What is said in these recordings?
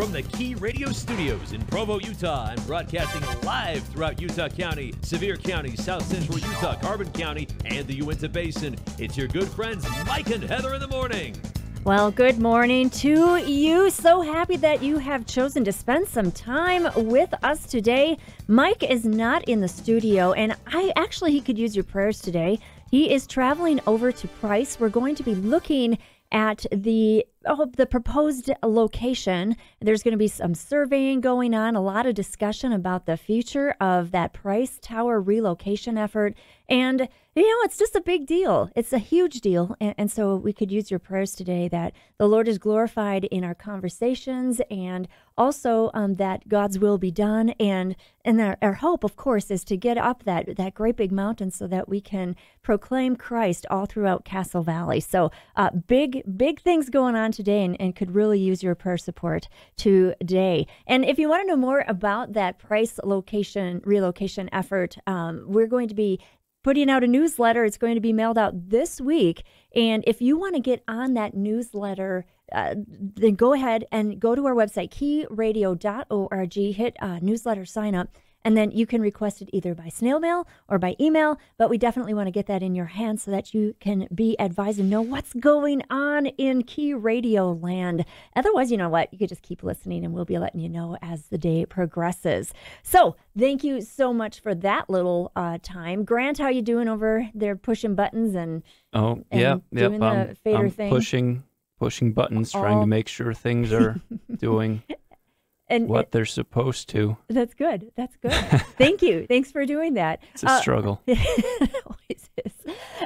from the Key Radio Studios in Provo, Utah, and broadcasting live throughout Utah County, Sevier County, South Central Utah, Carbon County, and the Uinta Basin. It's your good friends Mike and Heather in the morning. Well, good morning to you. So happy that you have chosen to spend some time with us today. Mike is not in the studio, and I actually he could use your prayers today. He is traveling over to Price. We're going to be looking at the oh, the proposed location. There's going to be some surveying going on, a lot of discussion about the future of that Price Tower relocation effort, and you know, it's just a big deal. It's a huge deal. And, and, so we could use your prayers today that the Lord is glorified in our conversations and also um, that God's will be done. And, and our, our hope, of course, is to get up that, that great big mountain so that we can proclaim Christ all throughout Castle Valley. So uh, big, big things going on today and, and could really use your prayer support today. And if you want to know more about that price location relocation effort, um, we're going to be putting out a newsletter. It's going to be mailed out this week. And if you want to get on that newsletter, uh, then go ahead and go to our website, keyradio.org, hit uh, newsletter sign up and then you can request it either by snail mail or by email, but we definitely want to get that in your hands so that you can be advised and know what's going on in Key Radio land. Otherwise, you know what? You could just keep listening and we'll be letting you know as the day progresses. So thank you so much for that little uh, time. Grant, how you doing over there pushing buttons and Oh and yeah, yeah. Doing yep, the I'm, fader I'm thing. Pushing pushing buttons, All... trying to make sure things are doing and what it, they're supposed to. That's good. That's good. Thank you. Thanks for doing that. It's a uh, struggle.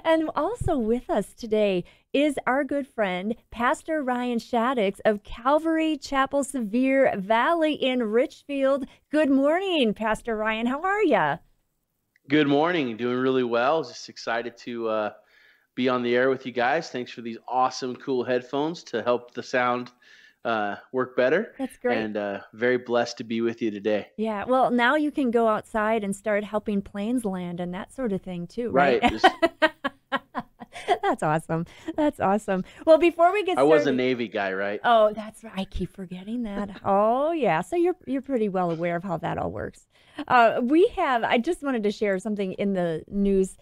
And also with us today is our good friend, Pastor Ryan Shaddix of Calvary Chapel Sevier Valley in Richfield. Good morning, Pastor Ryan. How are you? Good morning. Doing really well. Just excited to uh, be on the air with you guys. Thanks for these awesome, cool headphones to help the sound uh, work better. That's great. And uh, very blessed to be with you today. Yeah. Well, now you can go outside and start helping planes land and that sort of thing too, right? right that's awesome. That's awesome. Well, before we get, I was a Navy guy, right? Oh, that's right. I keep forgetting that. oh, yeah. So you're you're pretty well aware of how that all works. Uh, we have. I just wanted to share something in the news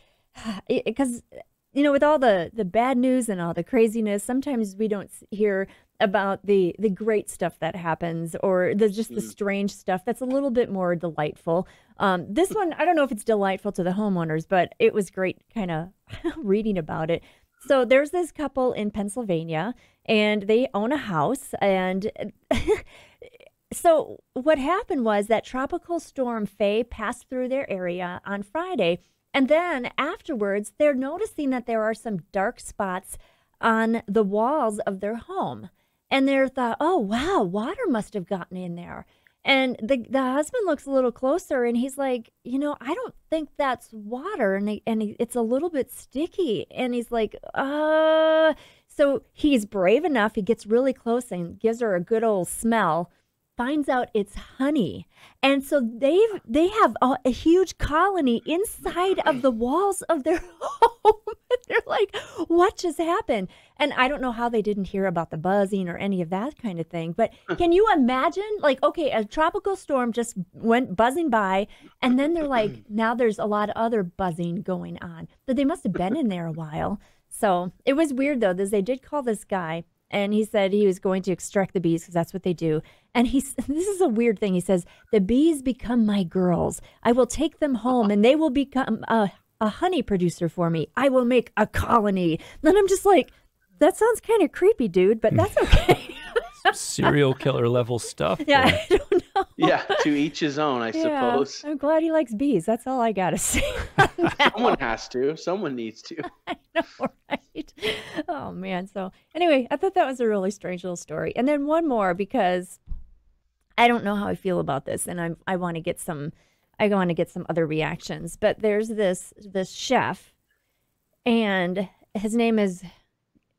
because you know, with all the the bad news and all the craziness, sometimes we don't hear about the the great stuff that happens or the just the mm-hmm. strange stuff that's a little bit more delightful. Um, this mm. one, I don't know if it's delightful to the homeowners, but it was great kind of reading about it. So there's this couple in Pennsylvania and they own a house and so what happened was that tropical storm Faye passed through their area on Friday and then afterwards they're noticing that there are some dark spots on the walls of their home and they're thought, oh wow, water must have gotten in there. And the the husband looks a little closer, and he's like, you know, I don't think that's water, and he, and he, it's a little bit sticky. And he's like, uh. So he's brave enough. He gets really close and gives her a good old smell finds out it's honey and so they've they have a, a huge colony inside of the walls of their home they're like what just happened and i don't know how they didn't hear about the buzzing or any of that kind of thing but hmm. can you imagine like okay a tropical storm just went buzzing by and then they're like now there's a lot of other buzzing going on but they must have been in there a while so it was weird though Because they did call this guy and he said he was going to extract the bees because that's what they do and he's this is a weird thing. He says, The bees become my girls. I will take them home and they will become a, a honey producer for me. I will make a colony. Then I'm just like, that sounds kind of creepy, dude, but that's okay. serial killer level stuff. Yeah, there. I don't know. Yeah, to each his own, I yeah, suppose. I'm glad he likes bees. That's all I gotta say. Someone has to. Someone needs to. I know, right? Oh man. So anyway, I thought that was a really strange little story. And then one more because I don't know how I feel about this, and I I want to get some I want to get some other reactions. But there's this this chef, and his name is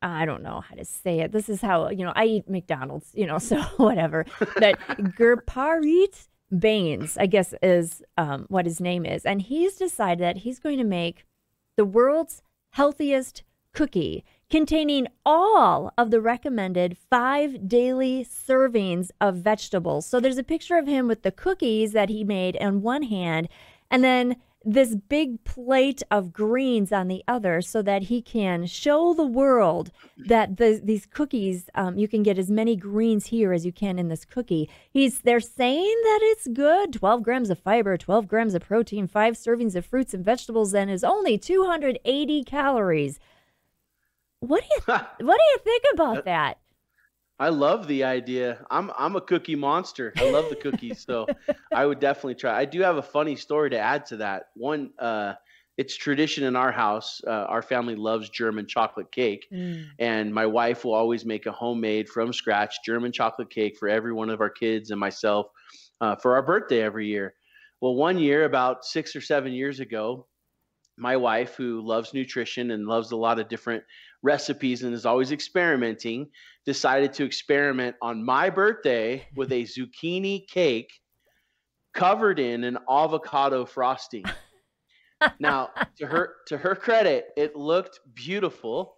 I don't know how to say it. This is how you know I eat McDonald's, you know, so whatever. But Gurparit Baines, I guess, is um, what his name is, and he's decided that he's going to make the world's healthiest cookie containing all of the recommended five daily servings of vegetables. So there's a picture of him with the cookies that he made in one hand and then this big plate of greens on the other so that he can show the world that the, these cookies um, you can get as many greens here as you can in this cookie he's they're saying that it's good 12 grams of fiber 12 grams of protein 5 servings of fruits and vegetables and is only 280 calories what do you th- What do you think about that? I love the idea. I'm I'm a cookie monster. I love the cookies, so I would definitely try. I do have a funny story to add to that. One, uh, it's tradition in our house. Uh, our family loves German chocolate cake, mm. and my wife will always make a homemade from scratch German chocolate cake for every one of our kids and myself uh, for our birthday every year. Well, one year, about six or seven years ago, my wife, who loves nutrition and loves a lot of different recipes and is always experimenting, decided to experiment on my birthday with a zucchini cake covered in an avocado frosting. now, to her to her credit, it looked beautiful,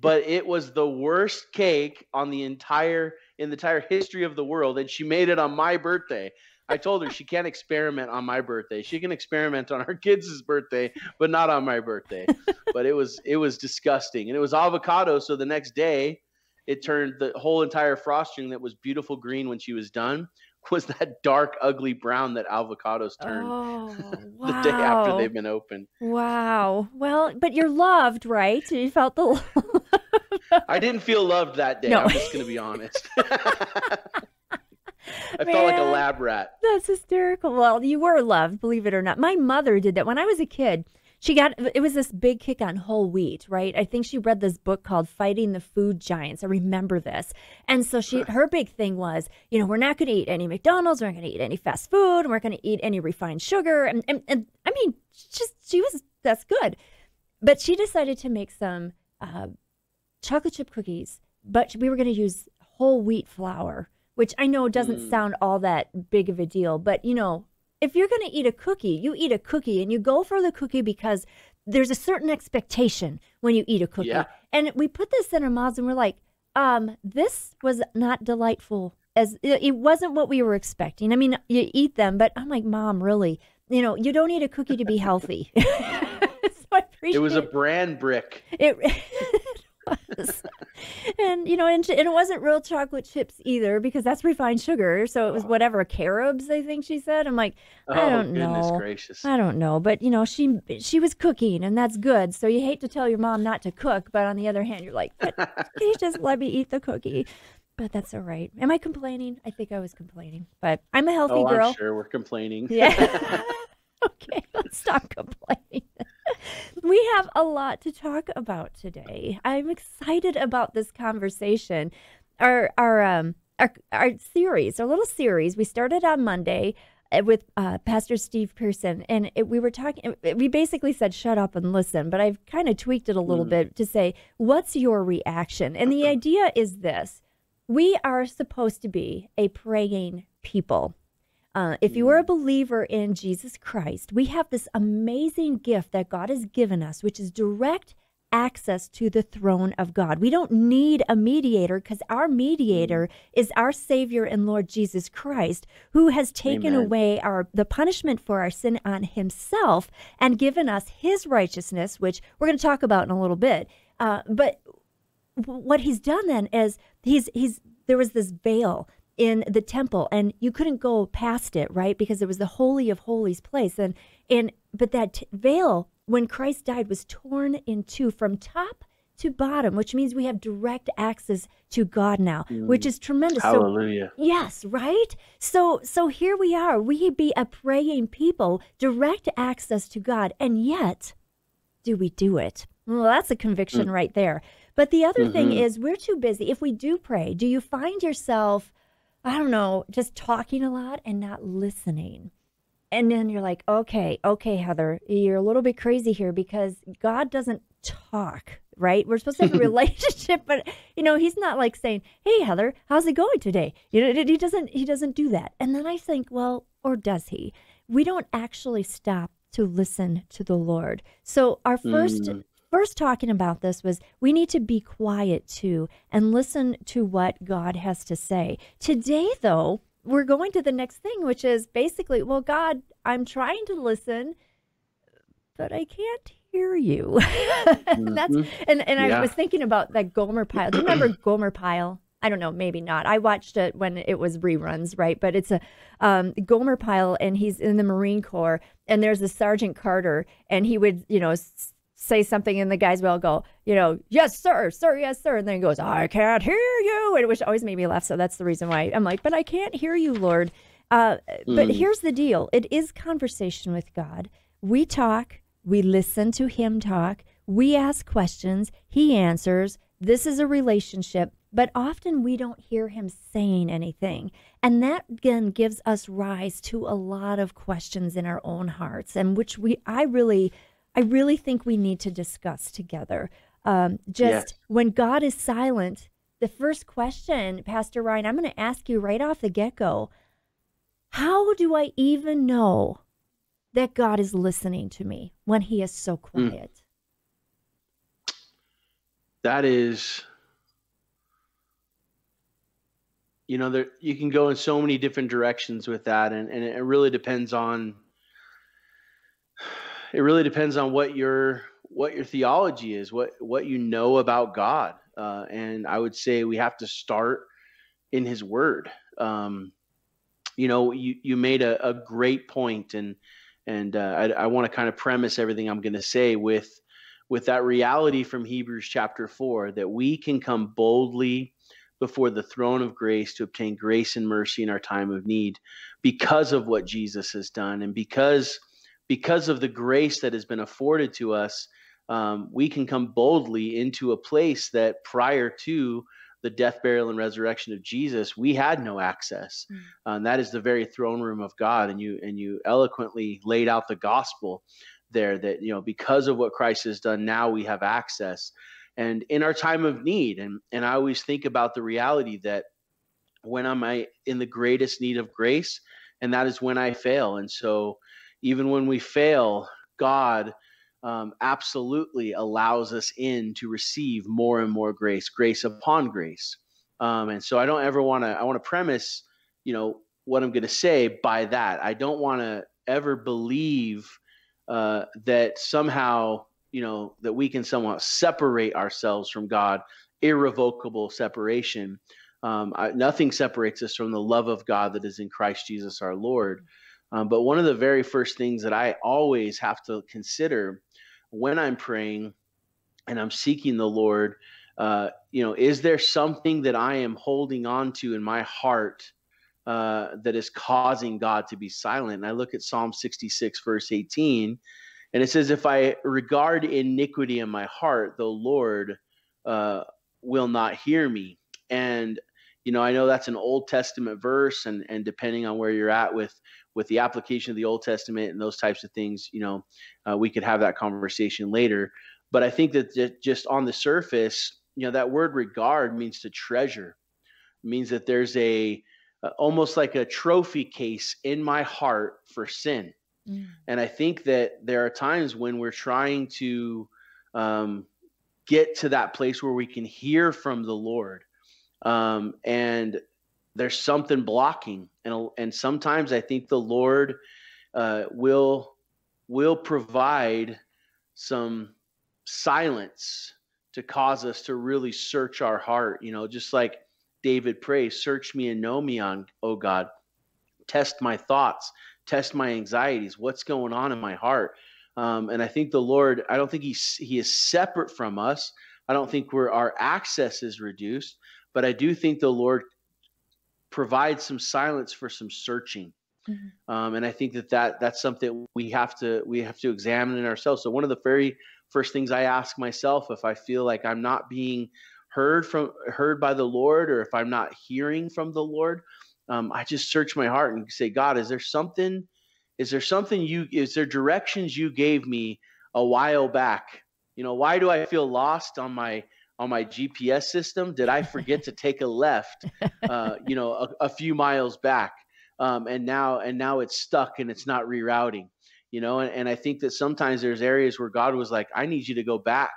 but it was the worst cake on the entire in the entire history of the world and she made it on my birthday. I told her she can't experiment on my birthday. She can experiment on her kids' birthday, but not on my birthday. but it was it was disgusting, and it was avocado. So the next day, it turned the whole entire frosting that was beautiful green when she was done was that dark, ugly brown that avocados turn oh, the wow. day after they've been open. Wow. Well, but you're loved, right? You felt the love. I didn't feel loved that day. No. I'm just going to be honest. I felt like a lab rat. That's hysterical. Well, you were loved, believe it or not. My mother did that when I was a kid. She got it was this big kick on whole wheat, right? I think she read this book called Fighting the Food Giants. I remember this. And so she her big thing was, you know, we're not going to eat any McDonald's, we're not going to eat any fast food, we're not going to eat any refined sugar. And, and, and I mean, just she was that's good. But she decided to make some uh, chocolate chip cookies, but we were going to use whole wheat flour which I know doesn't mm. sound all that big of a deal, but you know, if you're going to eat a cookie, you eat a cookie and you go for the cookie because there's a certain expectation when you eat a cookie. Yeah. And we put this in our mouths and we're like, um, this was not delightful as it wasn't what we were expecting. I mean, you eat them, but I'm like, mom, really, you know, you don't eat a cookie to be healthy. so it was a brand brick. It, was. and you know, and, and, it wasn't real chocolate chips either because that's refined sugar. So it was oh. whatever carobs I think she said. I'm like, I oh, don't know. Gracious. I don't know, but you know, she she was cooking and that's good. So you hate to tell your mom not to cook, but on the other hand, you're like, can you just let me eat the cookie? But that's all right. Am I complaining? I think I was complaining, but I'm a healthy oh, girl. I'm sure, we're complaining. Yeah. okay, let's stop complaining we have a lot to talk about today. I'm excited about this conversation. Our our um our our series, our little series, we started on Monday uh, with uh, Pastor Steve Pearson, and it, we were talking. Uh, we basically said, "Shut up and listen," but I've kind of tweaked it a little mm. bit to say, "What's your reaction?" And the idea is this: we are supposed to be a praying people. Uh, if you are a believer in Jesus Christ, we have this amazing gift that God has given us, which is direct access to the throne of God. We don't need a mediator because our mediator is our Savior and Lord Jesus Christ, who has taken Amen. away our the punishment for our sin on Himself and given us His righteousness, which we're going to talk about in a little bit. Uh, but what He's done then is He's He's there was this veil in the temple and you couldn't go past it, right? Because it was the holy of holies place. And and but that veil when Christ died was torn in two from top to bottom, which means we have direct access to God now, mm. which is tremendous. Hallelujah. So, yes, right? So so here we are. We be a praying people, direct access to God, and yet do we do it? Well, that's a conviction mm. right there. But the other mm-hmm. thing is we're too busy. If we do pray, do you find yourself I don't know, just talking a lot and not listening. And then you're like, okay, okay, Heather, you're a little bit crazy here because God doesn't talk, right? We're supposed to have a relationship, but you know, he's not like saying, "Hey, Heather, how's it going today?" You know, he doesn't he doesn't do that. And then I think, well, or does he? We don't actually stop to listen to the Lord. So our first mm first talking about this was we need to be quiet too and listen to what God has to say. Today, though, we're going to the next thing, which is basically, well, God, I'm trying to listen, but I can't hear you. and that's mm-hmm. and, and yeah. I was thinking about that Gomer Pyle. Do you remember Gomer Pyle? I don't know, maybe not. I watched it when it was reruns, right? But it's a um, Gomer Pyle, and he's in the Marine Corps, and there's a Sergeant Carter, and he would, you know, say something and the guys will go, you know, yes, sir, sir, yes, sir. And then he goes, I can't hear you. And which always made me laugh. So that's the reason why I'm like, but I can't hear you, Lord. Uh, mm. But here's the deal it is conversation with God. We talk, we listen to Him talk, we ask questions, He answers. This is a relationship, but often we don't hear Him saying anything. And that again gives us rise to a lot of questions in our own hearts, and which we, I really I really think we need to discuss together. Um, just yes. when God is silent, the first question, Pastor Ryan, I'm going to ask you right off the get go how do I even know that God is listening to me when He is so hmm. quiet? Mm. That is, you know, there you can go in so many different directions with that, and, and it really depends on it really depends on what your what your theology is, what what you know about God, uh, and I would say we have to start in His Word. Um, you know, you you made a, a great point, and and uh, I, I want to kind of premise everything I'm going to say with with that reality from Hebrews chapter four that we can come boldly before the throne of grace to obtain grace and mercy in our time of need because of what Jesus has done and because because of the grace that has been afforded to us, um, we can come boldly into a place that prior to the death, burial, and resurrection of Jesus, we had no access. Mm. Um, that is the very throne room of God, and you and you eloquently laid out the gospel there that you know because of what Christ has done, now we have access. And in our time of need, and and I always think about the reality that when am I in the greatest need of grace, and that is when I fail. And so even when we fail, God um, absolutely allows us in to receive more and more grace, grace upon grace. Um, and so I don't ever want to, I want to premise, you know, what I'm going to say by that. I don't want to ever believe uh, that somehow, you know, that we can somehow separate ourselves from God, irrevocable separation. Um, I, nothing separates us from the love of God that is in Christ Jesus our Lord. Um, but one of the very first things that I always have to consider when I'm praying and I'm seeking the Lord, uh, you know, is there something that I am holding on to in my heart uh, that is causing God to be silent? And I look at Psalm 66, verse 18, and it says, If I regard iniquity in my heart, the Lord uh, will not hear me. And you know, I know that's an Old Testament verse, and and depending on where you're at with with the application of the Old Testament and those types of things, you know, uh, we could have that conversation later. But I think that just on the surface, you know, that word regard means to treasure, it means that there's a uh, almost like a trophy case in my heart for sin. Mm. And I think that there are times when we're trying to um, get to that place where we can hear from the Lord um, and there's something blocking, and and sometimes I think the Lord uh, will will provide some silence to cause us to really search our heart. You know, just like David prays, "Search me and know me, on O God, test my thoughts." Test my anxieties. What's going on in my heart? Um, and I think the Lord, I don't think he, he is separate from us. I don't think we're, our access is reduced, but I do think the Lord provides some silence for some searching. Mm-hmm. Um, and I think that, that that's something we have to we have to examine in ourselves. So one of the very first things I ask myself if I feel like I'm not being heard from heard by the Lord or if I'm not hearing from the Lord, um, I just search my heart and say, God, is there something? Is there something you? Is there directions you gave me a while back? You know, why do I feel lost on my on my GPS system? Did I forget to take a left, uh, you know, a, a, few miles back? Um, and now, and now it's stuck and it's not rerouting, you know. And, and, I think that sometimes there's areas where God was like, I need you to go back.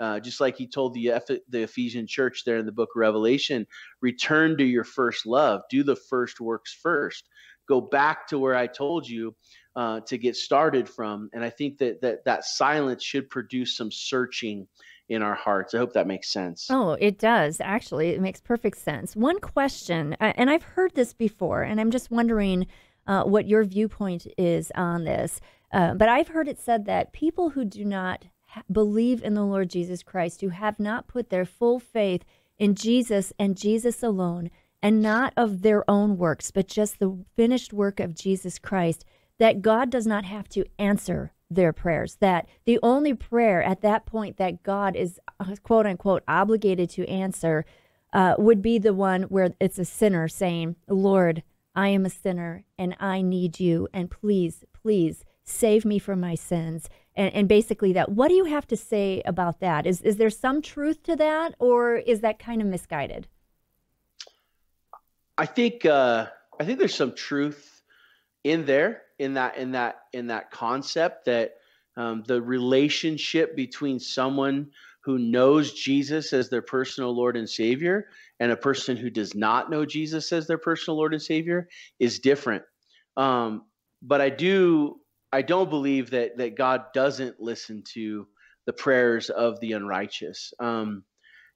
Uh, just like he told the, Eph- the Ephesian church there in the book of Revelation, return to your first love, do the first works first, go back to where I told you uh, to get started from. And I think that, that that silence should produce some searching in our hearts. I hope that makes sense. Oh, it does. Actually, it makes perfect sense. One question, and I've heard this before, and I'm just wondering uh, what your viewpoint is on this. Uh, but I've heard it said that people who do not ha- believe in the Lord Jesus Christ, who have not put their full faith in Jesus and Jesus alone, and not of their own works, but just the finished work of Jesus Christ, that God does not have to answer their prayers, that the only prayer at that point that God is uh, quote unquote obligated to answer uh, would be the one where it's a sinner saying, Lord, I am a sinner and I need you, and please, please save me from my sins. And, and basically, that. What do you have to say about that? Is, is there some truth to that, or is that kind of misguided? I think uh, I think there's some truth in there in that in that in that concept that um, the relationship between someone who knows Jesus as their personal Lord and Savior and a person who does not know Jesus as their personal Lord and Savior is different. Um, but I do I don't believe that that God doesn't listen to the prayers of the unrighteous. Um,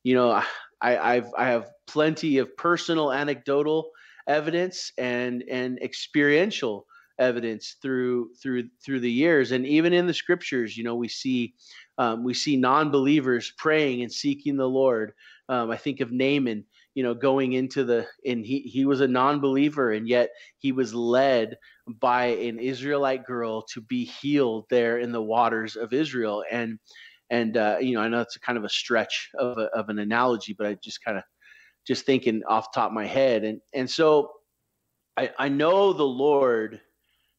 you know, I, I've I have plenty of personal anecdotal evidence and and experiential evidence through through through the years and even in the scriptures you know we see um, we see non-believers praying and seeking the lord um, i think of naaman you know going into the and he he was a non-believer and yet he was led by an israelite girl to be healed there in the waters of israel and and uh, you know i know it's a kind of a stretch of, a, of an analogy but i just kind of just thinking off top of my head and and so i i know the lord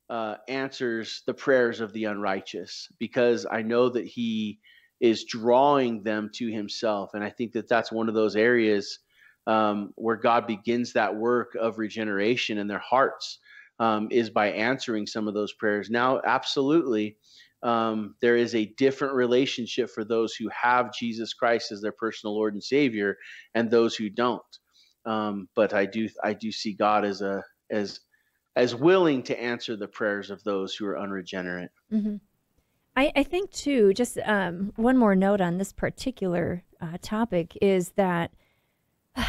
uh, answers the prayers of the unrighteous because I know that He is drawing them to Himself. And I think that that's one of those areas um, where God begins that work of regeneration in their hearts um, is by answering some of those prayers. Now, absolutely. Um, there is a different relationship for those who have Jesus Christ as their personal Lord and Savior, and those who don't. Um, but I do I do see God as a as as willing to answer the prayers of those who are unregenerate. Mm-hmm. I, I, think, too, just um, one more note on this particular uh, topic is that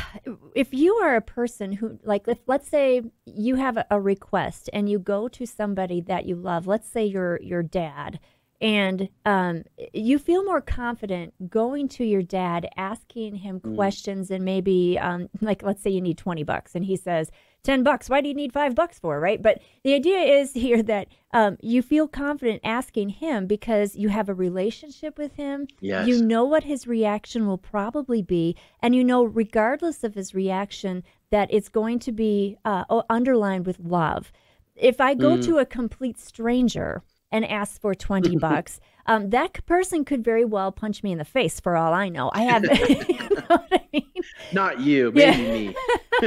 if you are a person who like if, let's say you have a, request and you go to somebody that you love let's say your your dad and um, you feel more confident going to your dad asking him mm. questions and maybe um, like let's say you need 20 bucks and he says 10 bucks. Why do you need five bucks for, right? But the idea is here that um, you feel confident asking him because you have a relationship with him. Yes. You know what his reaction will probably be. And you know, regardless of his reaction, that it's going to be uh, underlined with love. If I go mm. to a complete stranger and ask for 20 bucks, um, that person could very well punch me in the face for all I know. I have, you know I mean? not you, maybe yeah. me.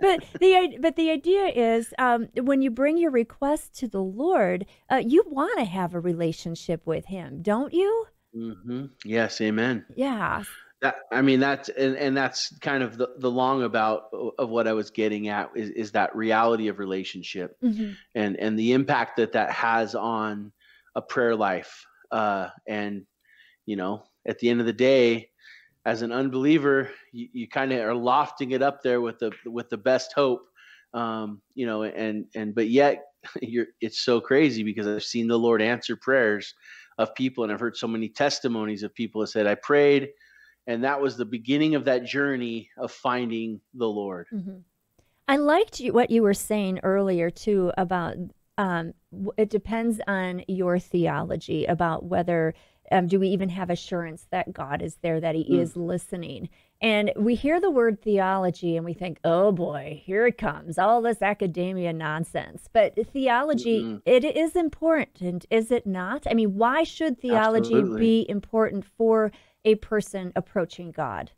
but the but the idea is um, when you bring your request to the Lord, uh, you want to have a relationship with Him, don't you? Mm-hmm. Yes, Amen. Yeah. That, I mean that's and, and that's kind of the, the long about uh, of what I was getting at is, is that reality of relationship mm-hmm. and and the impact that that has on a prayer life uh, and, you know, at the end of the day, as an unbeliever, you, you kind of are lofting it up there with the with the best hope, um, you know, and and but yet you're it's so crazy because I've seen the Lord answer prayers of people, and I've heard so many testimonies of people that said, "I prayed," and that was the beginning of that journey of finding the Lord. Mm-hmm. I liked what you were saying earlier too about um, it depends on your theology about whether um, do we even have assurance that God is there, that He mm. is listening? And we hear the word theology and we think, oh boy, here it comes, all this academia nonsense. But theology, mm-hmm. it is important, is it not? I mean, why should theology Absolutely. be important for a person approaching God?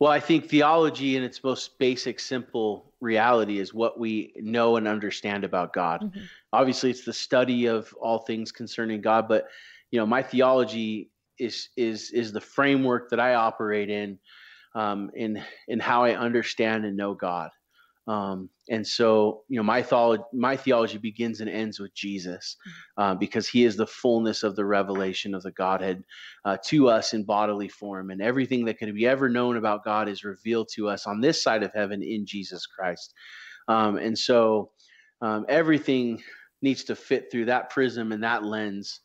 Well, I think theology in its most basic, simple reality is what we know and understand about God. Mm-hmm. Obviously, it's the study of all things concerning God, but you know, my theology is is is the framework that I operate in, um, in in how I understand and know God. Um, and so, you know, my, my theology begins and ends with Jesus mm-hmm. uh, because he is the fullness of the revelation of the Godhead uh, to us in bodily form. And everything that could be ever known about God is revealed to us on this side of heaven in Jesus Christ. Um, and so, um, everything needs to fit through that prism and that lens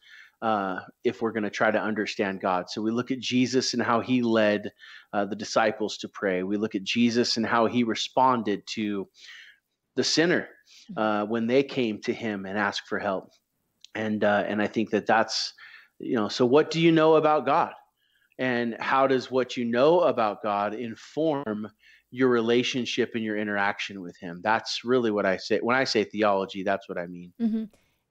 uh, if we're going to try to understand God. So we look at Jesus and how he led uh, the disciples to pray. We look at Jesus and how he responded to the sinner mm-hmm. uh, when they came to him and asked for help. And uh, and I think that that's you know. So what do you know about God? And how does what you know about God inform your relationship and your interaction with Him? That's really what I say. When I say theology, that's what I mean. Mm-hmm.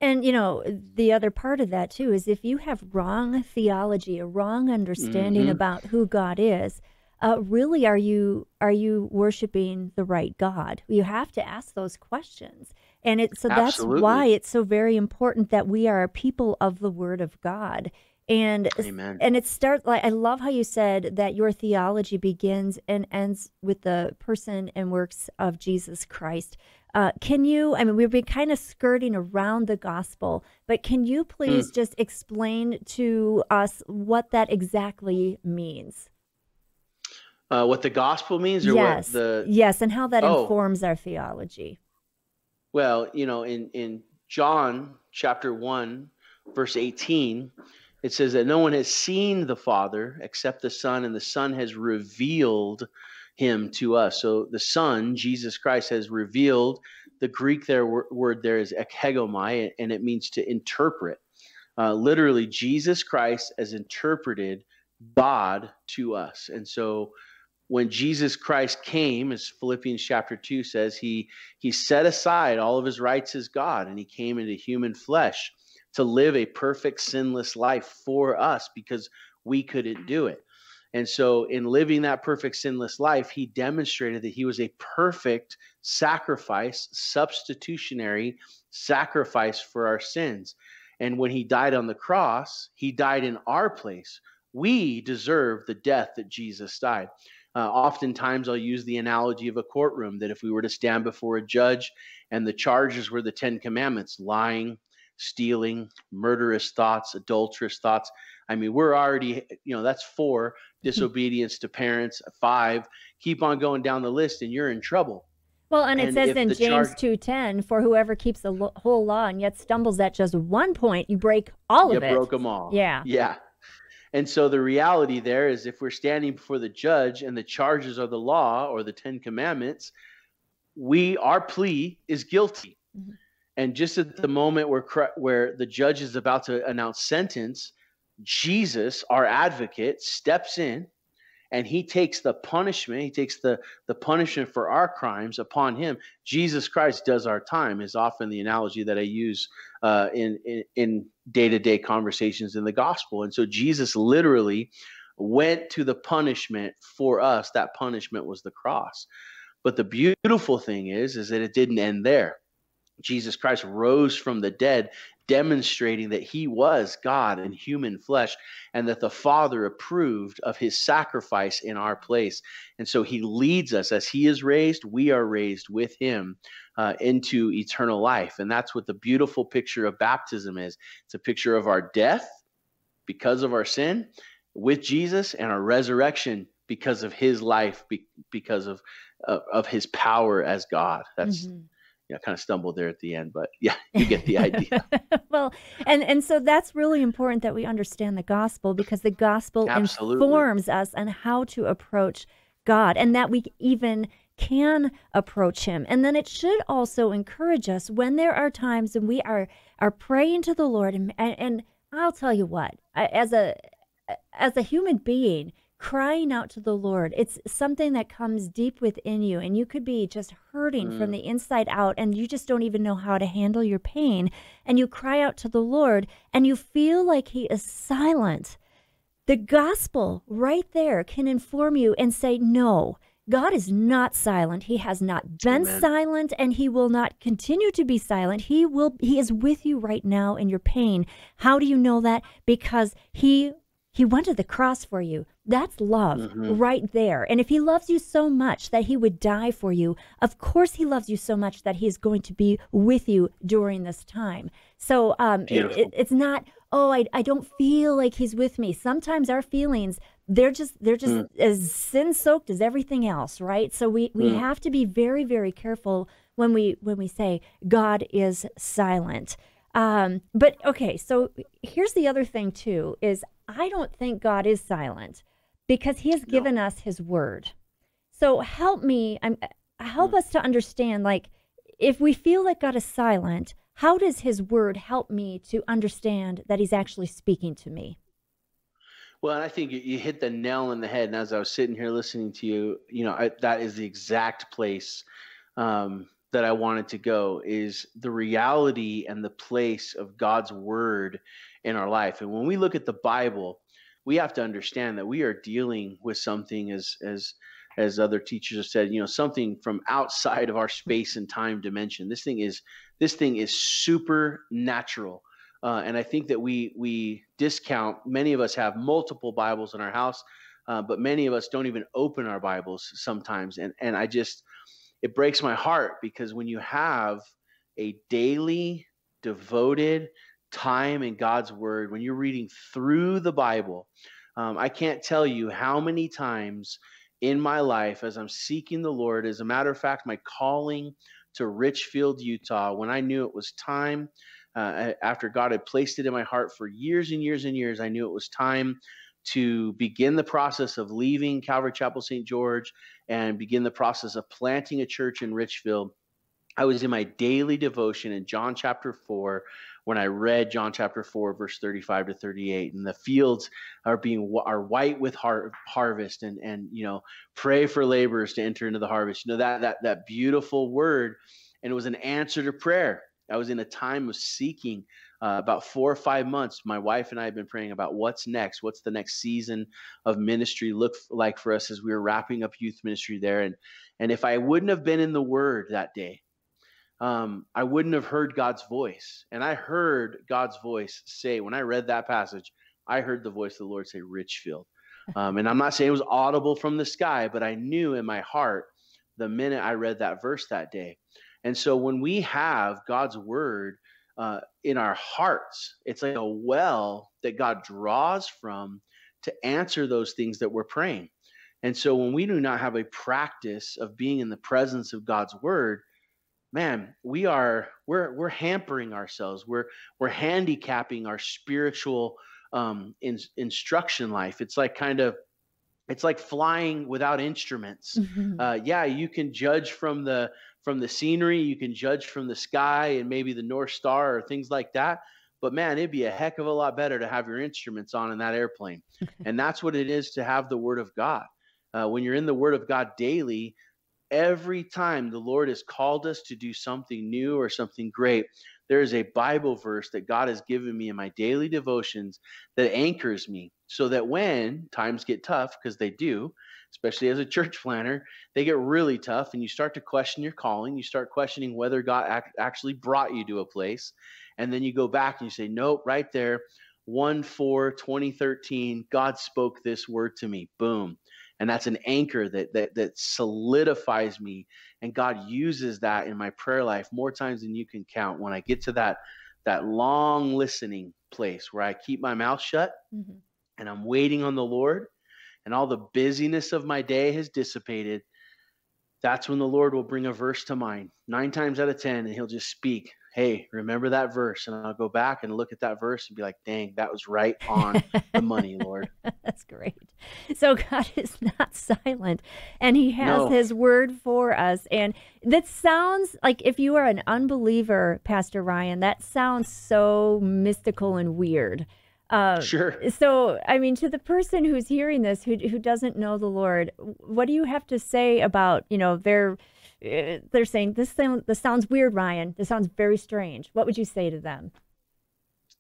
And, you know, the other part of that, too, is if you have wrong theology, a wrong understanding mm-hmm. about who God is, uh, really are you are you worshiping the right God? You have to ask those questions, and it so Absolutely. that's why it's so very important that we are a people of the Word of God, and Amen. and it starts like i love how you said that your theology begins and ends with the person and works of jesus christ uh, can you i mean we've been kind of skirting around the gospel but can you hmm. please mm. just explain to us what that exactly means uh, what the gospel means or yes. what the yes and how that oh. informs our theology well you know in in john chapter 1 verse 18 it says that no one has seen the Father except the Son, and the Son has revealed him to us. So the Son, Jesus Christ, has revealed. The Greek there word there is ekhegomai, and it means to interpret. Uh, literally, Jesus Christ has interpreted God to us. And so when Jesus Christ came, as Philippians chapter 2 says, he, he set aside all of his rights as God and he came into human flesh to live a perfect, sinless life for us because we couldn't do it. And so, in living that perfect, sinless life, he demonstrated that he was a perfect sacrifice, substitutionary sacrifice for our sins. And when he died on the cross, he died in our place. We deserve the death that Jesus died. Uh, oftentimes, I'll use the analogy of a courtroom that if we were to stand before a judge and the charges were the Ten Commandments lying, stealing, murderous thoughts, adulterous thoughts. I mean, we're already, you know, that's four disobedience to parents, five. Keep on going down the list and you're in trouble. Well, and, and it says in James char- 2:10, for whoever keeps the lo- whole law and yet stumbles at just one point, you break all you of it. You broke them all. Yeah. Yeah. And so the reality there is if we're standing before the judge and the charges are the law or the 10 commandments, we our plea is guilty. Mm-hmm. And just at the moment where where the judge is about to announce sentence, Jesus, our advocate, steps in and he takes the punishment he takes the the punishment for our crimes upon him jesus christ does our time is often the analogy that i use uh, in, in, in day-to-day conversations in the gospel and so jesus literally went to the punishment for us that punishment was the cross but the beautiful thing is is that it didn't end there Jesus Christ rose from the dead, demonstrating that he was God in human flesh and that the Father approved of his sacrifice in our place. And so he leads us as he is raised, we are raised with him uh, into eternal life. And that's what the beautiful picture of baptism is it's a picture of our death because of our sin with Jesus and our resurrection because of his life, be- because of, uh, of his power as God. That's. Mm-hmm you know, kind of stumbled there at the end, but yeah, you get the idea. well, and and so that's really important that we understand the gospel because the gospel Absolutely. informs us on how to approach God and that we even can approach him. And then it should also encourage us when there are times when we are are praying to the Lord and and, and I'll tell you what, as a as a human being, crying out to the Lord. It's something that comes deep within you, and you could be just hurting mm. from the inside out, and you just don't even know how to handle your pain. And you cry out to the Lord, and you feel like He is silent. The gospel right there can inform you and say, No, God is not silent. He has not been Amen. silent and he will not continue to be silent. He will he is with you right now in your pain. How do you know that? Because he he went to the cross for you. That's love mm-hmm. right there. And if he loves you so much that he would die for you, of course he loves you so much that he is going to be with you during this time. So um, it, it, it's not, oh, I, I don't feel like he's with me. Sometimes our feelings, they're just they're just mm. as sin soaked as everything else, right? So we, we mm. have to be very, very careful when we when we say God is silent. Um, but okay, so here's the other thing too is I don't think God is silent because he has given us his word. So help me, I'm, uh, help mm. us to understand like if we feel that God is silent, how does his word help me to understand that he's actually speaking to me? Well, I think you hit the nail on the head. And as I was sitting here listening to you, you know, I, that is the exact place um, that I wanted to go is the reality and the place of God's word in our life. And when we look at the Bible, we have to understand that we are dealing with something as as as other teachers have said, you know, something from outside of our space and time dimension. This thing is this thing is supernatural. Uh, and I think that we we discount. Many of us have multiple Bibles in our house, uh, but many of us don't even open our Bibles sometimes. And and I just it breaks my heart because when you have a daily devoted time in God's Word, when you're reading through the Bible, um, I can't tell you how many times in my life as I'm seeking the Lord, as a matter of fact, my calling to Richfield, Utah, when I knew it was time, uh, after God had placed it in my heart for years and years and years, I knew it was time to begin the process of leaving Calvary Chapel St. George and begin the process of planting a church in Richfield. I was in my daily devotion in John chapter 4 when I read John chapter 4, verse 35 to 38, and the fields are being are white with har- harvest, and and you know, pray for laborers to enter into the harvest. You know that that that beautiful word, and it was an answer to prayer. I was in a time of seeking. Uh, about four or five months, my wife and I have been praying about what's next. What's the next season of ministry look like for us as we were wrapping up youth ministry there? And and if I wouldn't have been in the Word that day, um, I wouldn't have heard God's voice. And I heard God's voice say, when I read that passage, I heard the voice of the Lord say, Richfield. Um, and I'm not saying it was audible from the sky, but I knew in my heart the minute I read that verse that day. And so when we have God's word uh, in our hearts, it's like a well that God draws from to answer those things that we're praying. And so when we do not have a practice of being in the presence of God's word, man, we are we're we're hampering ourselves. We're we're handicapping our spiritual um, in, instruction life. It's like kind of it's like flying without instruments. Mm-hmm. Uh, yeah, you can judge from the from the scenery, you can judge from the sky and maybe the north star or things like that. But man, it'd be a heck of a lot better to have your instruments on in that airplane, and that's what it is to have the Word of God. Uh, when you're in the Word of God daily, every time the Lord has called us to do something new or something great, there is a Bible verse that God has given me in my daily devotions that anchors me so that when times get tough, because they do, especially as a church planner, they get really tough and you start to question your calling. You start questioning whether God ac- actually brought you to a place. And then you go back and you say, nope, right there, 1 4 2013, God spoke this word to me. Boom and that's an anchor that that that solidifies me and god uses that in my prayer life more times than you can count when i get to that that long listening place where i keep my mouth shut mm-hmm. and i'm waiting on the lord and all the busyness of my day has dissipated that's when the lord will bring a verse to mind nine times out of ten and he'll just speak hey, remember that verse. And I'll go back and look at that verse and be like, dang, that was right on the money, Lord. That's great. So God is not silent and he has no. his word for us. And that sounds like if you are an unbeliever, Pastor Ryan, that sounds so mystical and weird. Uh, sure. So, I mean, to the person who's hearing this, who, who doesn't know the Lord, what do you have to say about, you know, their – uh, they're saying this sound, this sounds weird, Ryan. This sounds very strange. What would you say to them?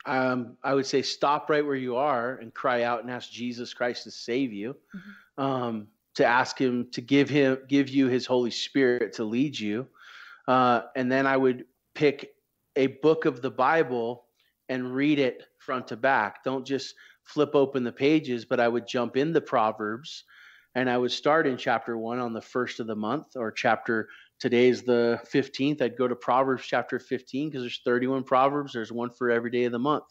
Um, I would say stop right where you are and cry out and ask Jesus Christ to save you, mm-hmm. um, to ask Him to give Him give you His Holy Spirit to lead you, uh, and then I would pick a book of the Bible and read it front to back. Don't just flip open the pages, but I would jump in the Proverbs and I would start in chapter one on the first of the month or chapter today's the 15th. I'd go to Proverbs chapter 15 because there's 31 Proverbs, there's one for every day of the month.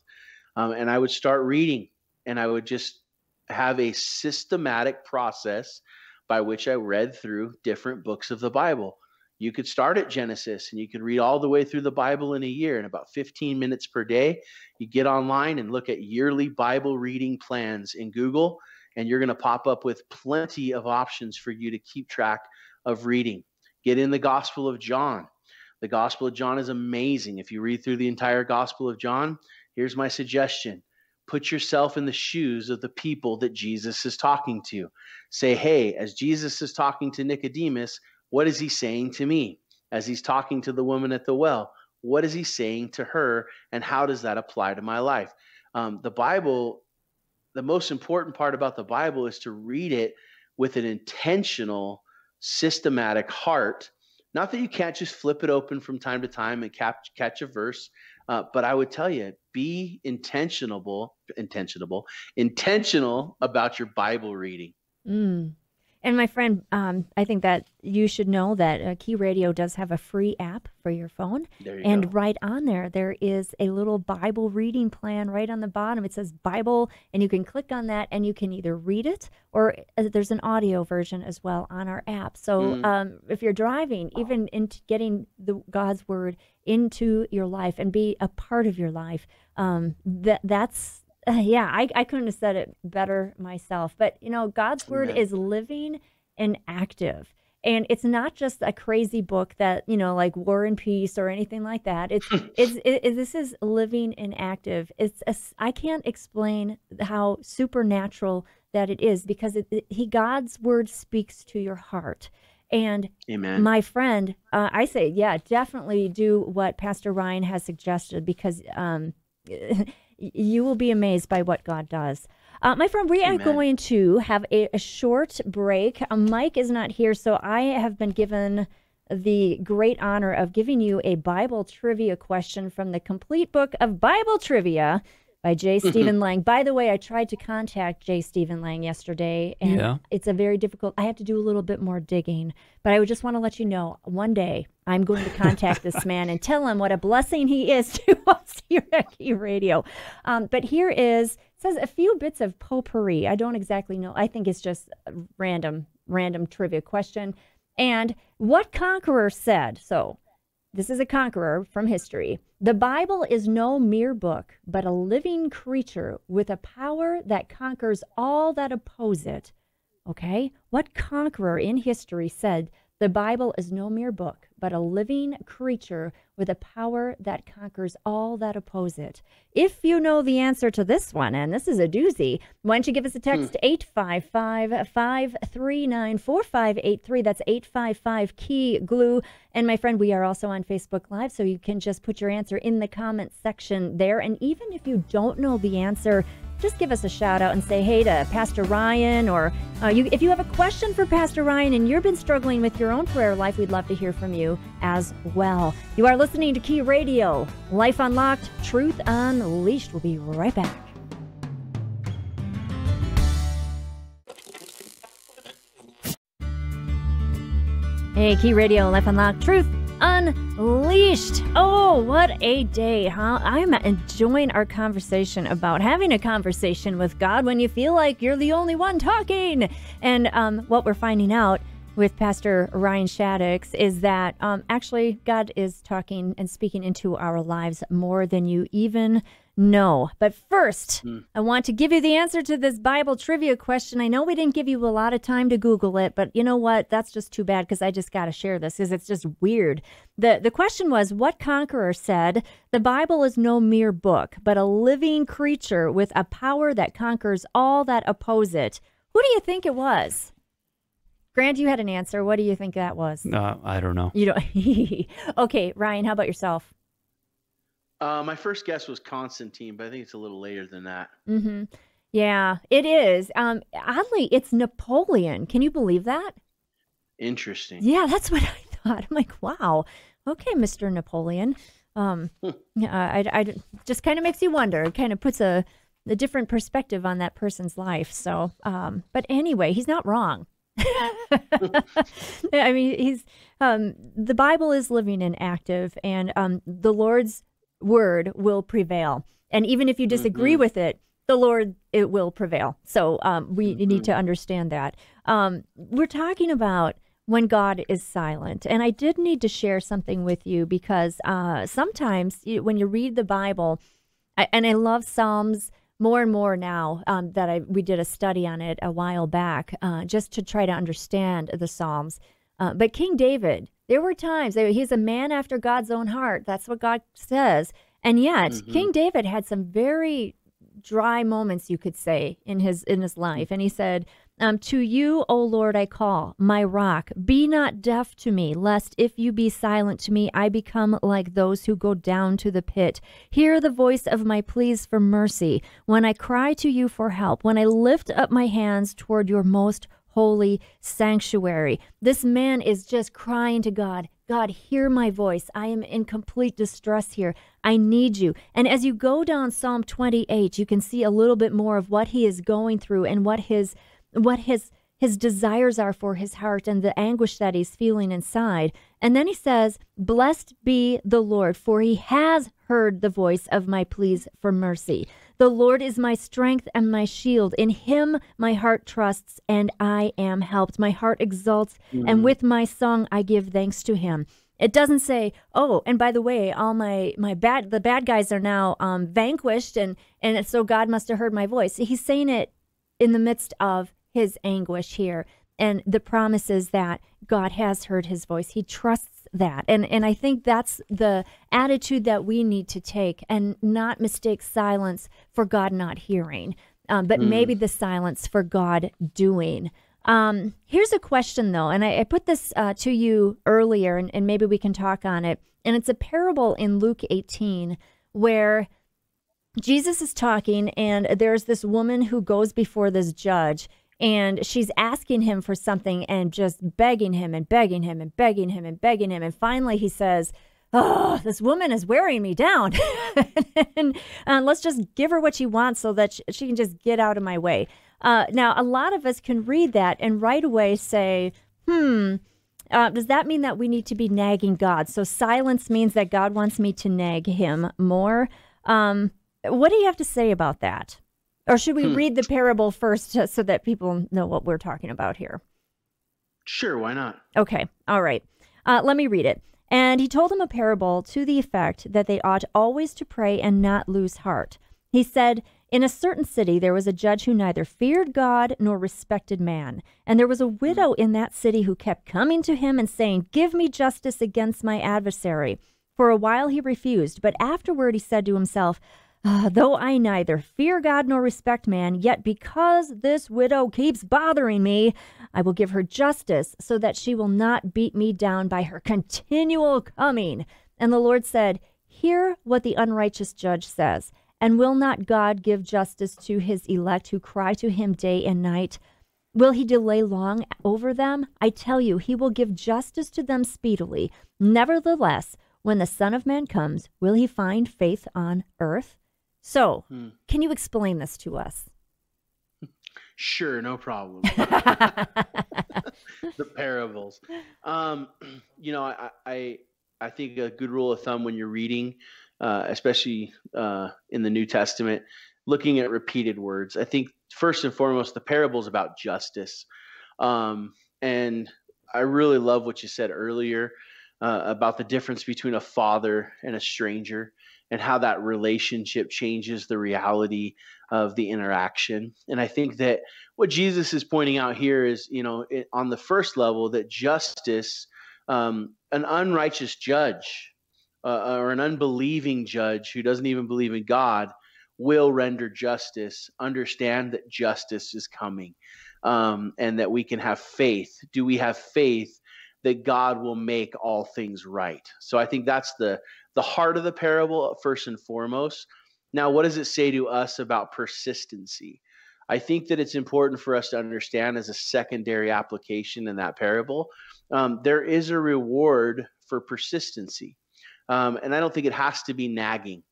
Um, and I would start reading and I would just have a systematic process by which I read through different books of the Bible. You could start at Genesis and you could read all the way through the Bible in a year in about 15 minutes per day. You get online and look at yearly Bible reading plans in Google and you're going to pop up with plenty of options for you to keep track of reading. Get in the Gospel of John. The Gospel of John is amazing. If you read through the entire Gospel of John, here's my suggestion put yourself in the shoes of the people that Jesus is talking to. Say, hey, as Jesus is talking to Nicodemus, what is he saying to me? As he's talking to the woman at the well, what is he saying to her? And how does that apply to my life? Um, the Bible the most important part about the Bible is to read it with an intentional, systematic heart. Not that you can't just flip it open from time to time and catch catch a verse, uh, but I would tell you be intentionable, intentionable, intentional about your Bible reading. Mm, and my friend, um, I think that you should know that uh, Key Radio does have a free app for your phone. You and go. right on there, there is a little Bible reading plan right on the bottom. It says Bible, and you can click on that and you can either read it or uh, there's an audio version as well on our app. So mm. um, if you're driving, even into getting the God's word into your life and be a part of your life, um, that that's uh, yeah, I, I couldn't have said it better myself. But, you know, God's word is living and active. And it's not just a crazy book that, you know, like War and Peace or anything like that. It's, it's, it, this is living and active. It's, a, I can't explain how supernatural that it is because it, it, he, God's word speaks to your heart. And Amen. my friend, uh, I say, yeah, definitely do what Pastor Ryan has suggested because, um, you will be amazed by what God does. Uh, my friend, we Amen. are going to have a, a short break. Uh, Mike is not here, so I have been given the great honor of giving you a Bible trivia question from the complete book of Bible trivia by Jay mm-hmm. Stephen Lang. By the way, I tried to contact Jay Stephen Lang yesterday, and yeah. it's a very difficult. I have to do a little bit more digging, but I would just want to let you know one day I'm going to contact this man and tell him what a blessing he is to us here at Key Radio. Um, but here is says a few bits of potpourri. I don't exactly know. I think it's just random, random trivia question. And what conqueror said so. This is a conqueror from history. The Bible is no mere book, but a living creature with a power that conquers all that oppose it. Okay? What conqueror in history said the Bible is no mere book, but a living creature with a power that conquers all that oppose it. If you know the answer to this one, and this is a doozy, why don't you give us a hmm. text 855 539 4583? That's 855 Key Glue. And my friend, we are also on Facebook Live, so you can just put your answer in the comments section there. And even if you don't know the answer, just give us a shout out and say hey to Pastor Ryan, or uh, you, if you have a question for Pastor Ryan and you've been struggling with your own prayer life, we'd love to hear from you as well. You are listening to Key Radio, Life Unlocked, Truth Unleashed. We'll be right back. Hey, Key Radio, Life Unlocked, Truth Unleashed. Oh, what a day, huh? I'm enjoying our conversation about having a conversation with God when you feel like you're the only one talking. And um, what we're finding out with Pastor Ryan Shaddix is that um, actually God is talking and speaking into our lives more than you even no. But first, mm. I want to give you the answer to this Bible trivia question. I know we didn't give you a lot of time to Google it, but you know what? That's just too bad because I just got to share this because it's just weird. The, the question was What conqueror said, The Bible is no mere book, but a living creature with a power that conquers all that oppose it? Who do you think it was? Grant, you had an answer. What do you think that was? Uh, I don't know. You don't. okay, Ryan, how about yourself? Uh, my first guess was Constantine, but I think it's a little later than that. Mm-hmm. Yeah, it is. Um, oddly, it's Napoleon. Can you believe that? Interesting. Yeah, that's what I thought. I'm like, wow. Okay, Mr. Napoleon. Um, yeah, I, I just kind of makes you wonder. It kind of puts a, a different perspective on that person's life. So, um, but anyway, he's not wrong. I mean, he's um, the Bible is living and active, and um, the Lord's word will prevail. And even if you disagree mm-hmm. with it, the Lord, it will prevail. So um, we mm-hmm. need to understand that. Um, we're talking about when God is silent. And I did need to share something with you because uh, sometimes you, when you read the Bible, I, and I love Psalms more and more now um, that I, we did a study on it a while back uh, just to try to understand the Psalms. Uh, but King David, there were times that he's a man after God's own heart. That's what God says. And yet, mm -hmm. King David had some very dry moments, you could say, in his in his life. And he said, um, "To you, O Lord, I call, my rock. Be not deaf to me, lest if you be silent to me, I become like those who go down to the pit. Hear the voice of my pleas for mercy when I cry to you for help, when I lift up my hands toward your most holy sanctuary. This man is just crying to God, God, hear my voice. I am in complete distress here. I need you. And as you go down Psalm 28, you can see a little bit more of what he is going through and what his what his his desires are for his heart and the anguish that he's feeling inside. And then he says, "Blessed be the Lord, for he has heard the voice of my pleas for mercy." The Lord is my strength and my shield. In him my heart trusts and I am helped. My heart exults, mm-hmm. and mm. with my song I give thanks to him. It doesn't say, "Oh, and by the way, all my my bad the bad guys are now um, vanquished, and and so God must have heard my voice." He's saying it in the midst of his anguish here, and the promise is that God has heard his voice. He trusts that. And and I think that's the attitude that we need to take and not mistake silence for God not hearing. Um, but mm. maybe the silence for God doing. Um, here's a question though, and I, I put this uh, to you earlier, and, and maybe we can talk on it. And it's a parable in Luke 18 where Jesus is talking, and there's this woman who goes before this judge, and she's asking him for something and just begging him and begging him and begging him and begging him. And finally, he says, Oh, this woman is wearing me down. and uh, let's just give her what she wants so that she, she can just get out of my way. Uh, now, a lot of us can read that and right away say, Hmm, uh, does that mean that we need to be nagging God? So silence means that God wants me to nag him more. Um, what do you have to say about that? Or should we hmm. read the parable first so that people know what we're talking about here? Sure, why not? Okay, all right. Uh, let me read it. And he told him a parable to the effect that they ought always to pray and not lose heart. He said, In a certain city there was a judge who neither feared God nor respected man. And there was a hmm. widow in that city who kept coming to him and saying, Give me justice against my adversary. For a while he refused, but afterward he said to himself, Ah, though I neither fear God nor respect man, yet because this widow keeps bothering me, I will give her justice so that she will not beat me down by her continual coming. And the Lord said, Hear what the unrighteous judge says. And will not God give justice to his elect who cry to him day and night? Will he delay long over them? I tell you, he will give justice to them speedily. Nevertheless, when the Son of Man comes, will he find faith on earth? So, hmm. can you explain this to us? Sure, no problem. the parables. Um, you know, I, I I think a good rule of thumb when you're reading, uh, especially uh, in the New Testament, looking at repeated words. I think first and foremost, the parables about justice, um, and I really love what you said earlier uh, about the difference between a father and a stranger and how that relationship changes the reality of the interaction. And I think that what Jesus is pointing out here is, you know, it, on the first level, that justice, um, an unrighteous judge uh, or an unbelieving judge who doesn't even believe in God will render justice, understand that justice is coming um, and that we can have faith. Do we have faith? that God will make all things right. So I think that's the the heart of the parable first and foremost. Now, what does it say to us about persistency? I think that it's important for us to understand as a secondary application in that parable. Um, there is a reward for persistency. Um, and I don't think it has to be nagging.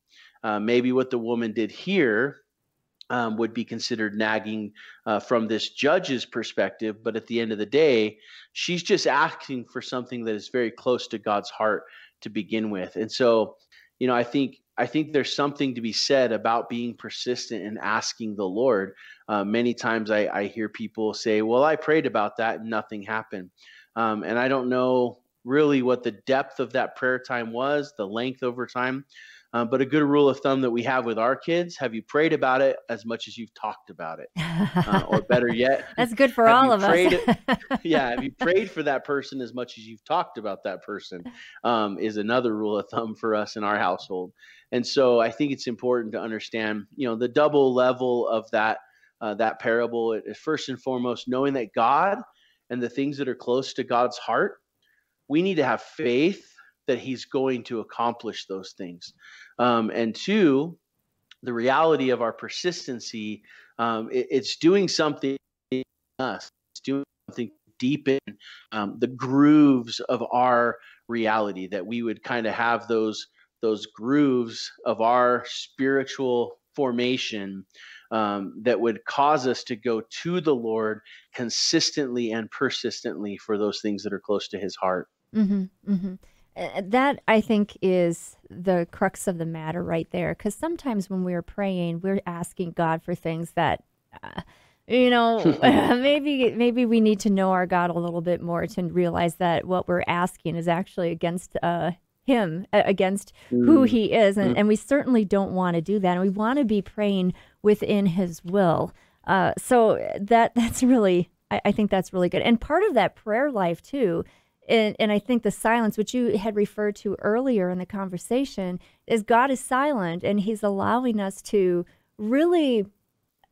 Uh, maybe what the woman did here um, would be considered nagging uh, from this judge's perspective. But at the end of the day, she's just asking for something that is very close to God's heart to begin with. And so, you know, I think I think there's something to be said about being persistent and asking the Lord. Uh, many times I, I, hear people say, "Well, I prayed about that and nothing happened," um, and I don't know really what the depth of that prayer time was, the length over time. Um, but a good rule of thumb that we have with our kids: have you prayed about it as much as you've talked about it? Uh, or better yet, that's good for all of prayed, us. yeah, have you prayed for that person as much as you've talked about that person? Um, is another rule of thumb for us in our household. And so I think it's important to understand, you know, the double level of that uh, that parable. It, first and foremost, knowing that God and the things that are close to God's heart, we need to have faith that he's going to accomplish those things. Um, and two, the reality of our persistency, um, it, it's doing something in us, it's doing something deep in um, the grooves of our reality that we would kind of have those those grooves of our spiritual formation um, that would cause us to go to the Lord consistently and persistently for those things that are close to His heart. Mm-hmm, mm-hmm. Uh, that I think is the crux of the matter right there. Because sometimes when we're praying, we're asking God for things that, uh, you know, maybe maybe we need to know our God a little bit more to realize that what we're asking is actually against uh, Him, against mm. who He is, and, mm. and we certainly don't want to do that. And we want to be praying within His will. Uh, so uh, that that's really, I, I think that's really good. And part of that prayer life too and, and I think the silence, which you had referred to earlier in the conversation, is God is silent and He's allowing us to really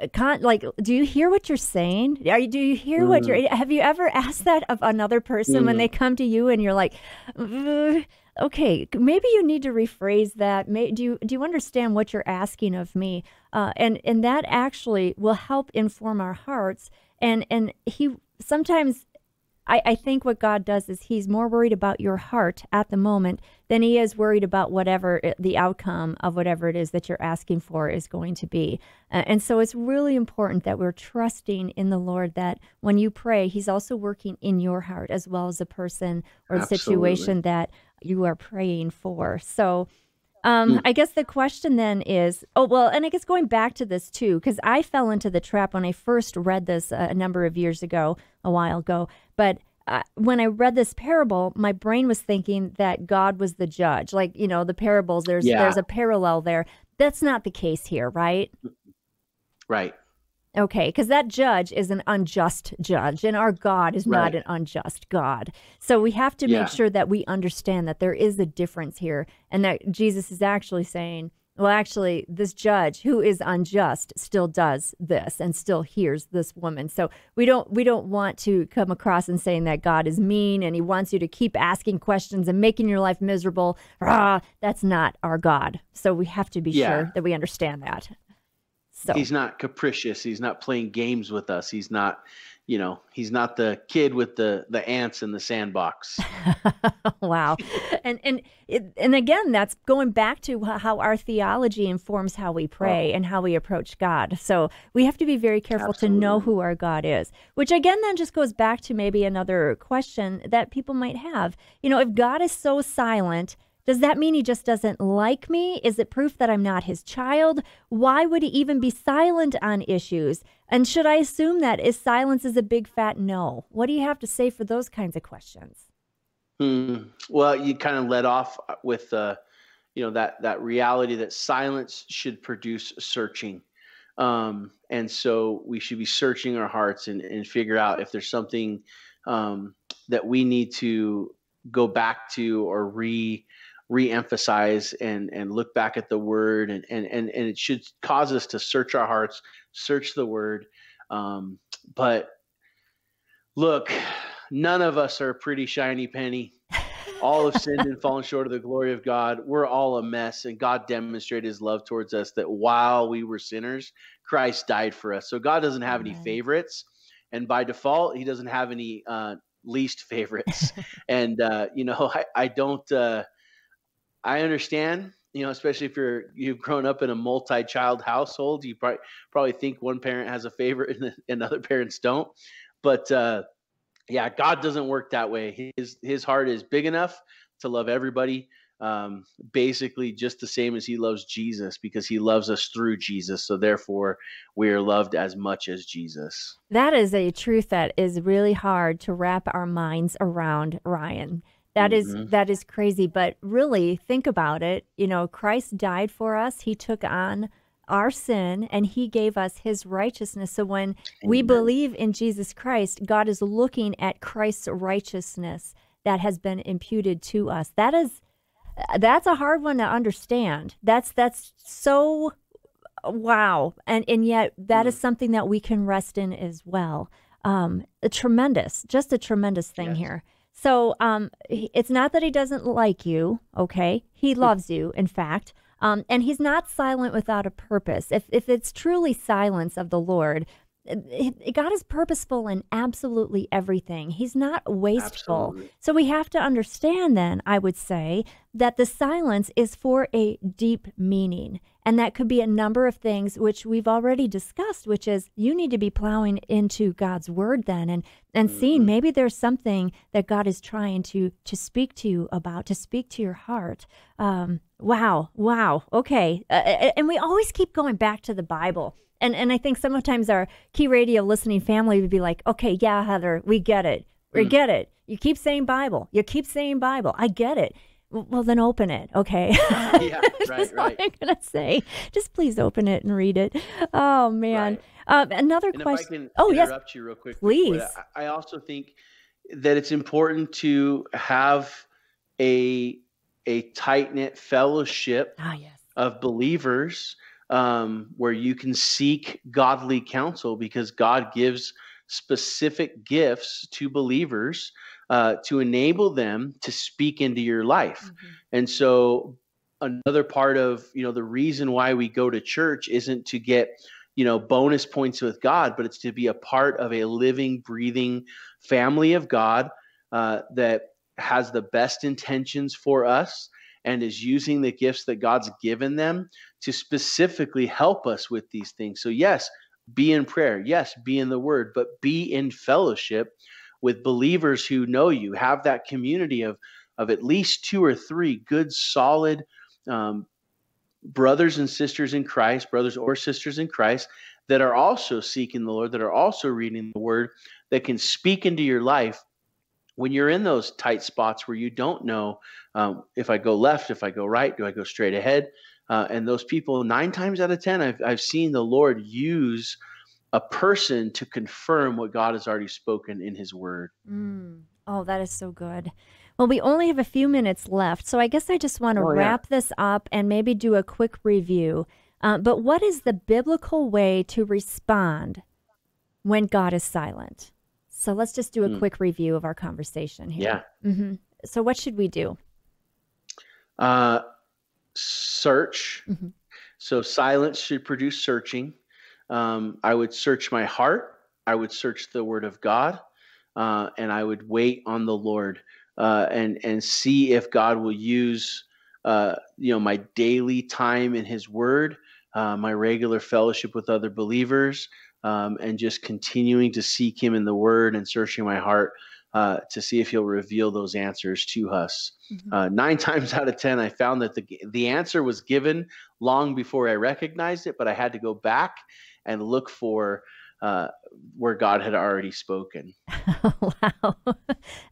uh, Con- like do you hear what you're saying are you do you hear mm. what you're mm-hmm. have you ever asked that of another person mm. when they mm-hmm. come to you and you're like uh, okay maybe you need to rephrase that May, do you do you understand what you're asking of me uh, and and that actually will help inform our hearts and and he sometimes I, I think what God does is He's more worried about your heart at the moment than He is worried about whatever it, the outcome of whatever it is that you're asking for is going to be. Uh, and so it's really important that we're trusting in the Lord that when you pray, He's also working in your heart as well as a person or the situation that you are praying for. So, um, mm. I guess the question then is, oh well, and I guess going back to this too, because I fell into the trap when I first read this uh, a number of years ago, a while ago. But uh, when I read this parable, my brain was thinking that God was the judge, like you know the parables. There's yeah. there's a parallel there. That's not the case here, right? Right. Okay, because that judge is an unjust judge, and our God is right. not an unjust God. So we have to yeah. make sure that we understand that there is a difference here, and that Jesus is actually saying, well, actually, this judge who is unjust still does this and still hears this woman. So we don't we don't want to come across and saying that God is mean and He wants you to keep asking questions and making your life miserable. Rah, that's not our God. So we have to be yeah. sure that we understand that. So he's not capricious. He's not playing games with us. He's not, you know, he's not the kid with the the ants in the sandbox. wow, and and it, and again, that's going back to how our theology informs how we pray oh. and how we approach God. So we have to be very careful Absolutely. to know who our God is. Which again, then just goes back to maybe another question that people might have. You know, if God is so silent does that mean he just doesn't like me? Is it proof that I'm not his child? Why would he even be silent on issues? And should I assume that his silence is a big fat no? What do you have to say for those kinds of questions? Hmm. Well, you kind of led off with uh, you know that that reality that silence should produce searching, um, and so we should be searching our hearts and and figure out if there's something um, that we need to go back to or re re-emphasize and and look back at the word and and and, and it should cause us to search our hearts search the word um, but look none of us are a pretty shiny penny all have sinned and fallen short of the glory of god we're all a mess and god demonstrated his love towards us that while we were sinners christ died for us so god doesn't have any favorites and by default he doesn't have any uh, least favorites and uh, you know I, I don't uh, I understand, you know, especially if you're you've grown up in a multi-child household, you probably probably think one parent has a favorite and, and other parents don't. But uh, yeah, God doesn't work that way. His His heart is big enough to love everybody, um, basically just the same as He loves Jesus, because He loves us through Jesus. So therefore, we are loved as much as Jesus. That is a truth that is really hard to wrap our minds around, Ryan. That mm-hmm. is, that is crazy, but really think about it. You know, Christ died for us. He took on our sin and he gave us his righteousness. So when Amen. we believe in Jesus Christ, God is looking at Christ's righteousness that has been imputed to us. That is uh, that's a hard one to understand. That's that's so uh, wow. And and yet that mm. is something that we can rest in as well. Um a tremendous, just a tremendous thing yes. here. So um, it's not that he doesn't like you, okay? He hmm. loves you, in fact. Um, and he's not silent without a purpose. If, if it's truly silence of the Lord, God is purposeful in absolutely everything. He's not wasteful. Absolutely. So we have to understand then, I would say, that the silence is for a deep meaning. And that could be a number of things which we've already discussed, which is you need to be plowing into God's word then and, and mm-hmm. seeing maybe there's something that God is trying to to speak to you about, to speak to your heart. Um, wow, wow, okay. Uh, uh and we always keep going back to the Bible and and I think sometimes our key radio listening family would be like, okay, yeah, Heather, we get it, we mm. get it. You keep saying Bible, you keep saying Bible. I get it. Well, then open it, okay? yeah, right, That's right. all I'm gonna say. Just please open it and read it. Oh man, right. um, another and question. oh yes, interrupt you real quick. Please. I also think that it's important to have a a tight knit fellowship ah, yes. of believers um, where you can seek godly counsel because God gives specific gifts to believers uh, to enable them to speak into your life. Mm-hmm. And so, another part of you know the reason why we go to church isn't to get you know bonus points with God, but it's to be a part of a living, breathing family of God uh, that has the best intentions for us and is using the gifts that God's given them to specifically help us with these things. So, yes, be in prayer. Yes, be in the word, but be in fellowship with believers who know you. Have that community of, of at least two or three good, solid um, brothers and sisters in Christ, brothers or sisters in Christ that are also seeking the Lord, that are also reading the word, that can speak into your life when you're in those tight spots where you don't know um, if I go left, if I go right, do I go straight ahead? Uh, and those people, nine times out of 10, I've, I've seen the Lord use a person to confirm what God has already spoken in his word. Mm. Oh, that is so good. Well, we only have a few minutes left. So I guess I just want to oh, yeah. wrap this up and maybe do a quick review. Uh, but what is the biblical way to respond when God is silent? So let's just do a mm. quick review of our conversation here. Yeah. Mm-hmm. So, what should we do? Uh, search. Mm-hmm. So, silence should produce searching. Um, I would search my heart, I would search the word of God, uh, and I would wait on the Lord uh, and, and see if God will use. Uh, you know my daily time in his word uh, my regular fellowship with other believers um, and just continuing to seek Him in the Word and searching my heart uh, to see if He'll reveal those answers to us. Mm-hmm. Uh, nine times out of ten, I found that the the answer was given long before I recognized it, but I had to go back and look for. Uh, where God had already spoken. wow.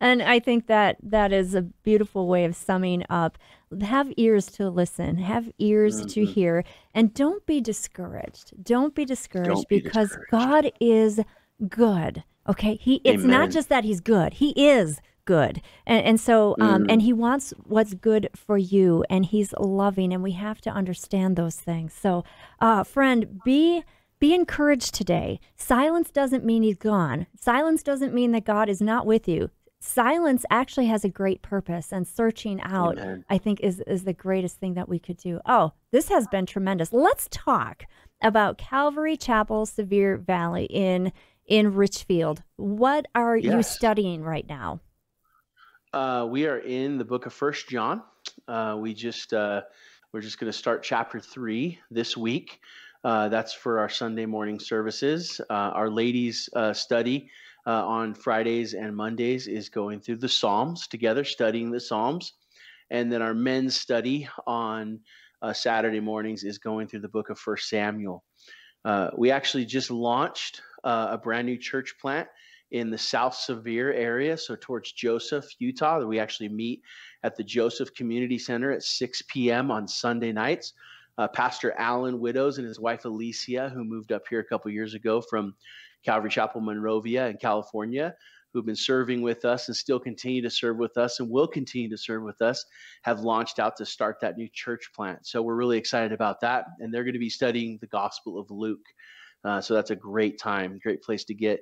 and I think that that is a beautiful way of summing up have ears to listen, have ears mm-hmm. to hear, and don't be discouraged. Don't be discouraged don't be because discouraged. God is good. Okay, he it's Amen. not just that he's good; he is good, and, and so um, mm. and he wants what's good for you, and he's loving, and we have to understand those things. So, uh, friend, be be encouraged today. Silence doesn't mean he's gone. Silence doesn't mean that God is not with you silence actually has a great purpose and searching out Amen. i think is is the greatest thing that we could do oh this has been tremendous let's talk about calvary chapel severe valley in in richfield what are yes. you studying right now uh, we are in the book of first john uh, we just uh, we're just going to start chapter three this week uh, that's for our sunday morning services uh, our ladies uh, study uh, on Fridays and Mondays is going through the Psalms together, studying the Psalms. And then our men's study on uh, Saturday mornings is going through the book of First Samuel. Uh, we actually just launched uh, a brand new church plant in the South Sevier area, so towards Joseph, Utah. We actually meet at the Joseph Community Center at 6 p.m. on Sunday nights. Uh, Pastor Alan Widows and his wife Alicia, who moved up here a couple years ago from Calvary Chapel Monrovia in California, who've been serving with us and still continue to serve with us and will continue to serve with us, have launched out to start that new church plant. So we're really excited about that. And they're going to be studying the Gospel of Luke. Uh, so that's a great time, great place to get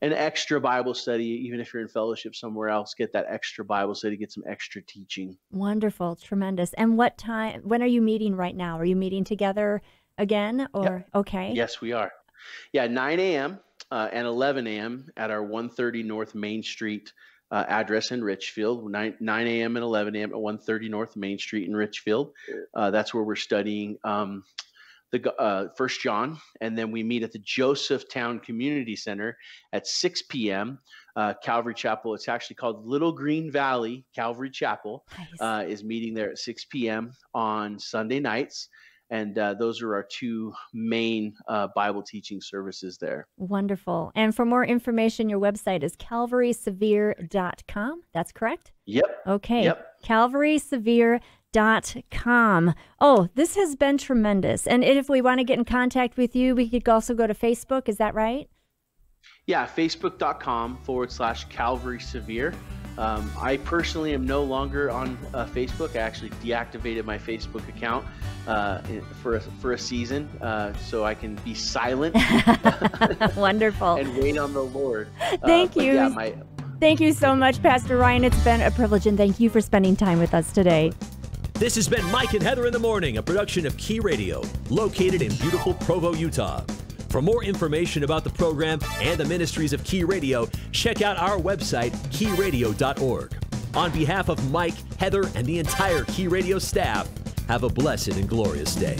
an extra Bible study, even if you're in fellowship somewhere else, get that extra Bible study, get some extra teaching. Wonderful, tremendous. And what time, when are you meeting right now? Are you meeting together again or? Yep. Okay. Yes, we are. Yeah, 9 a.m uh, and 11 a.m. at our 130 North Main Street uh, address in Richfield, 9, 9 a.m. and 11 a.m. at 130 North Main Street in Richfield. Uh, that's where we're studying um, the uh, First John, and then we meet at the Josephtown Community Center at 6 p.m. Uh, Calvary Chapel. It's actually called Little Green Valley Calvary Chapel. Nice. Uh, is meeting there at 6 p.m. on Sunday nights, and uh, those are our two main uh, Bible teaching services there. Wonderful. And for more information, your website is calvarysevere.com. That's correct? Yep. Okay. Yep. Calvarysevere.com Oh, this has been tremendous. And if we want to get in contact with you, we could also go to Facebook. Is that right? Yeah, facebook.com forward slash Calvary Severe. Um, I personally am no longer on uh, Facebook. I actually deactivated my Facebook account uh, for a, for a season, uh, so I can be silent. Wonderful. and wait on the Lord. Uh, thank you. Yeah, my... thank you so much, Pastor Ryan. It's been a privilege, and thank you for spending time with us today. This has been Mike and Heather in the Morning, a production of Key Radio, located in beautiful Provo, Utah. For more information about the program and the ministries of Key Radio, check out our website, keyradio.org. On behalf of Mike, Heather, and the entire Key Radio staff, have a blessed and glorious day.